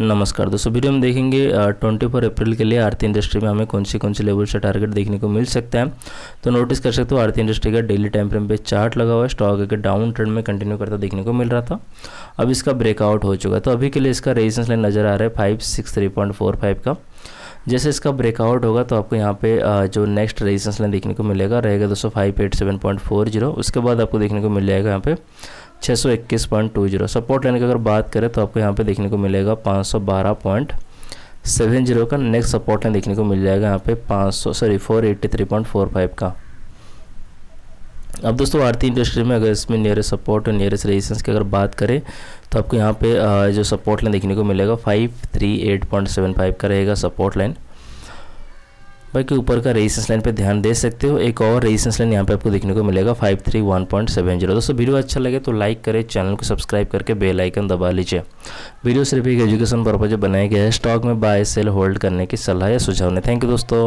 नमस्कार दोस्तों वीडियो हम देखेंगे ट्वेंटी फोर अप्रैल के लिए आरती इंडस्ट्री में हमें कौन सी कौन सी लेवल से टारगेट देखने को मिल सकता है तो नोटिस कर सकते हो आरती इंडस्ट्री का डेली टाइम फ्रेम पे चार्ट लगा हुआ है स्टॉक एक डाउन ट्रेंड में कंटिन्यू करता देखने को मिल रहा था अब इसका ब्रेकआउट हो चुका है तो अभी के लिए इसका रेजिस्टेंस लाइन नजर आ रहा है five six three point four five का जैसे इसका ब्रेकआउट होगा तो आपको यहाँ पे जो नेक्स्ट रेजिस्टेंस लाइन देखने को मिलेगा रहेगा दोस्तों five eight seven point four zero उसके बाद आपको देखने को मिल जाएगा यहाँ पे छः सौ इक्कीस point two zero support line की अगर बात करें तो आपको यहाँ पे देखने को मिलेगा पाँच सौ बारह पॉइंट सेवन जीरो का नेक्स्ट सपोर्ट लाइन देखने को मिल जाएगा यहाँ पे पाँच सौ sorry four eighty three point four five का अब दोस्तों आरती इंडस्ट्री में अगर इसमें नियरेस्ट सपोर्ट और नियरेस्ट रेजिस्टेंस की अगर बात करें तो आपको यहाँ पे जो सपोर्ट लाइन देखने को मिलेगा five three eight point seven five का रहेगा सपोर्ट लाइन बाकी ऊपर का रेजिस्टेंस लाइन पे ध्यान दे सकते हो एक और रेजिस्टेंस लाइन यहाँ पे आपको देखने को मिलेगा five three one point seven zero दोस्तों वीडियो अच्छा लगे तो लाइक करें चैनल को सब्सक्राइब करके बेल आइकन दबा लीजिए वीडियो सिर्फ एक एजुकेशन पर्पज बनाया गया है स्टॉक में बाय सेल होल्ड करने की सलाह या सुझाव ने थैंक यू दोस्तों